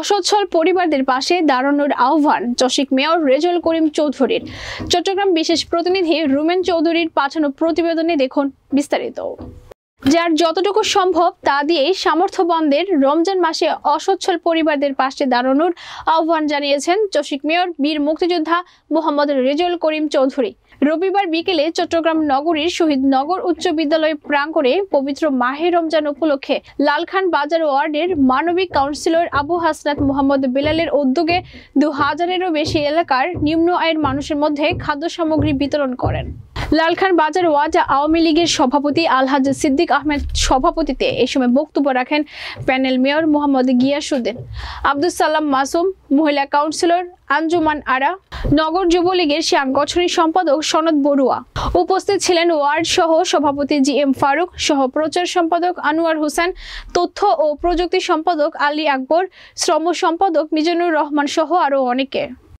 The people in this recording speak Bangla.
অসচ্ছল পরিবারদের পাশে দাঁড়ানোর আহ্বান চশিক মেয়র রেজল করিম চৌধুরীর চট্টগ্রাম বিশেষ প্রতিনিধি রুমেন চৌধুরীর পাঠানো প্রতিবেদনে দেখুন বিস্তারিত যার যতটুকু সম্ভব তা দিয়ে সামর্থ্যবন্ধের রমজান মাসে অসচ্ছল পরিবারদের পাশে দাঁড়ানোর আহ্বান জানিয়েছেন চশিক মেয়র বীর মুক্তিযোদ্ধা মোহাম্মদ রেজুল করিম চৌধুরী রবিবার বিকেলে চট্টগ্রাম নগরীর শহীদ নগর উচ্চ বিদ্যালয় প্রাঙ্গণে পবিত্র মাহে রমজান উপলক্ষে লালখান বাজার ওয়ার্ডের মানবিক কাউন্সিলর আবু হাসনাত মোহাম্মদ বেলালের উদ্যোগে দু হাজারেরও বেশি এলাকার নিম্ন আয়ের মানুষের মধ্যে খাদ্য সামগ্রী বিতরণ করেন লালখান বাজার ওয়াজা আওয়ামী লীগের সভাপতি আলহাজ সিদ্দিক আহমেদ সভাপতিতে এ সময় বক্তব্য রাখেন প্যানেল মেয়র মোহাম্মদ গিয়াসুদ্দিন আব্দুল সালাম মাসুম মহিলা কাউন্সিলর আঞ্জুমান আরা নগর যুবলীগের শ্যামগঠনী সম্পাদক সনদ বড়ুয়া উপস্থিত ছিলেন ওয়ার্ড সহ সভাপতি জি এম ফারুক সহ প্রচার সম্পাদক আনোয়ার হোসেন তথ্য ও প্রযুক্তি সম্পাদক আলী আকবর শ্রম সম্পাদক মিজানুর রহমান সহ আরও অনেকে